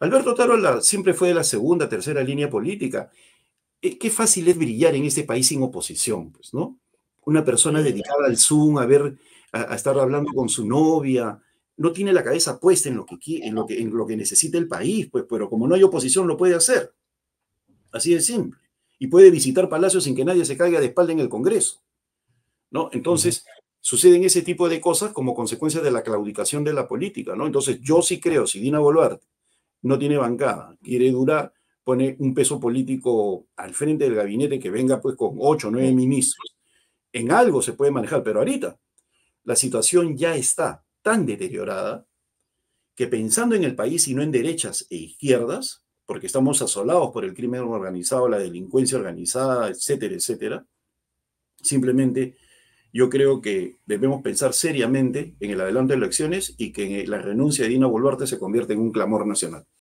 Alberto Tarola siempre fue de la segunda, tercera línea política. Eh, qué fácil es brillar en este país sin oposición, pues, ¿no? Una persona dedicada al Zoom, a ver, a, estar hablando con su novia, no tiene la cabeza puesta en lo, que, en, lo que, en lo que necesita el país, pues, pero como no hay oposición, lo puede hacer. Así de simple. Y puede visitar palacios sin que nadie se caiga de espalda en el Congreso. ¿No? Entonces, suceden ese tipo de cosas como consecuencia de la claudicación de la política, ¿no? Entonces, yo sí creo, si Dina Boluarte no tiene bancada, quiere durar, pone un peso político al frente del gabinete que venga pues con ocho o nueve ministros. En algo se puede manejar, pero ahorita la situación ya está tan deteriorada que pensando en el país y no en derechas e izquierdas, porque estamos asolados por el crimen organizado, la delincuencia organizada, etcétera, etcétera, simplemente yo creo que debemos pensar seriamente en el adelanto de elecciones y que la renuncia de Dina Boluarte se convierta en un clamor nacional.